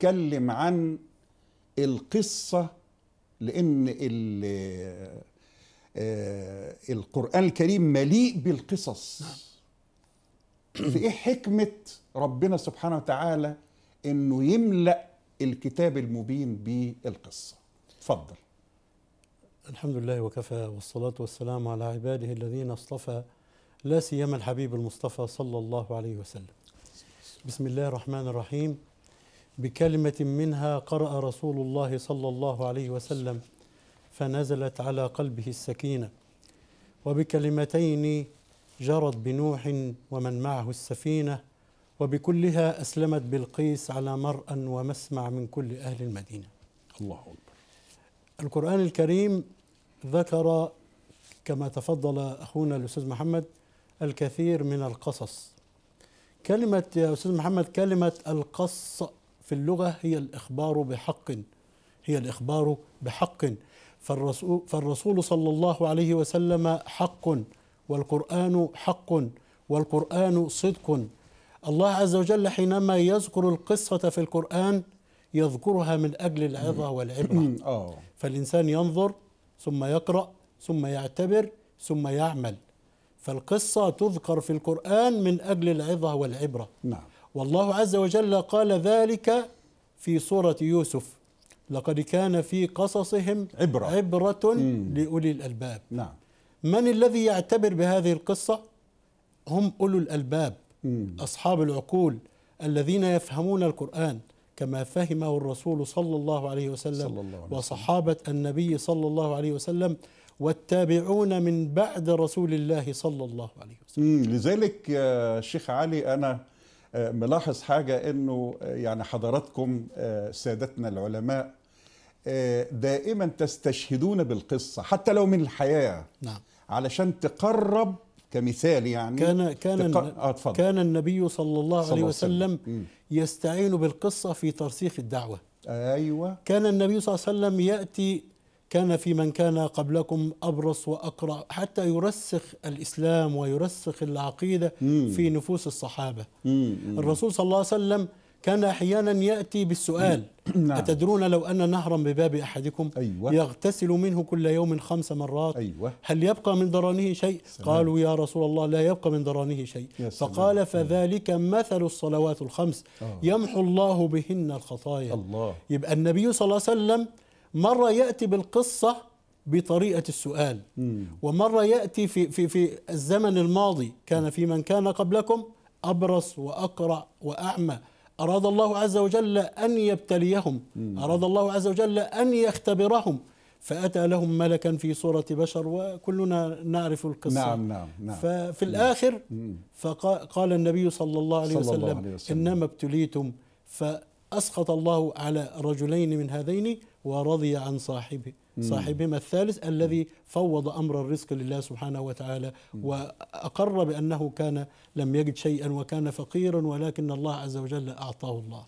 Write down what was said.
بيتكلم عن القصة لأن آه، آه، القرآن الكريم مليء بالقصص فإيه حكمة ربنا سبحانه وتعالى إنه يملأ الكتاب المبين بالقصة اتفضل الحمد لله وكفى والصلاة والسلام على عباده الذين اصطفى لا سيما الحبيب المصطفى صلى الله عليه وسلم بسم الله الرحمن الرحيم بكلمة منها قرأ رسول الله صلى الله عليه وسلم فنزلت على قلبه السكينة وبكلمتين جرت بنوح ومن معه السفينة وبكلها أسلمت بلقيس على مرأى ومسمع من كل أهل المدينة الله أكبر القرآن الكريم ذكر كما تفضل أخونا الأستاذ محمد الكثير من القصص كلمة يا أستاذ محمد كلمة القص في اللغة هي الإخبار بحق هي الإخبار بحق فالرسول, فالرسول صلى الله عليه وسلم حق والقرآن حق والقرآن صدق الله عز وجل حينما يذكر القصة في القرآن يذكرها من أجل العظة والعبرة آه. فالإنسان ينظر ثم يقرأ ثم يعتبر ثم يعمل فالقصة تذكر في القرآن من أجل العظة والعبرة نعم والله عز وجل قال ذلك في سورة يوسف لقد كان في قصصهم عبرة, عبرة لأولي الألباب نعم. من الذي يعتبر بهذه القصة هم أولو الألباب مم. أصحاب العقول الذين يفهمون القرآن كما فهمه الرسول صلى الله عليه وسلم صلى الله عليه وصحابة وسلم. النبي صلى الله عليه وسلم والتابعون من بعد رسول الله صلى الله عليه وسلم مم. لذلك يا شيخ علي أنا آه، ملاحظ حاجة أنه آه، يعني حضراتكم آه، سادتنا العلماء دائما تستشهدون بالقصة حتى لو من الحياة نعم. علشان تقرب كمثال يعني كان كان تقر... آه كان النبي صلى الله صلى عليه وسلم, وسلم. يستعين بالقصة في ترسيخ الدعوة أيوة كان النبي صلى الله عليه وسلم يأتي كان في من كان قبلكم أبرص وأقرأ حتى يرسخ الإسلام ويرسخ العقيدة مم. في نفوس الصحابة مم. الرسول صلى الله عليه وسلم كان أحيانا يأتي بالسؤال نعم. أتدرون لو أن نهرا بباب أحدكم أيوة. يغتسل منه كل يوم خمس مرات أيوة. هل يبقى من درانه شيء سلام. قالوا يا رسول الله لا يبقى من درانه شيء فقال فذلك مثل الصلوات الخمس أوه. يمحو الله بهن الخطايا الله. يبقى النبي صلى الله عليه وسلم مرة يأتي بالقصة بطريقة السؤال ومرة يأتي في, في, في الزمن الماضي كان في من كان قبلكم أبرص وأقرع وأعمى أراد الله عز وجل أن يبتليهم أراد الله عز وجل أن يختبرهم فأتى لهم ملكا في صورة بشر وكلنا نعرف القصة نعم نعم, نعم ففي الآخر فقال النبي صلى الله عليه, صلى وسلم, الله عليه وسلم إنما ابتليتم ف أسقط الله على رجلين من هذين ورضي عن صاحبه صاحبهما الثالث الذي فوض أمر الرزق لله سبحانه وتعالى وأقر بأنه كان لم يجد شيئا وكان فقيرا ولكن الله عز وجل أعطاه الله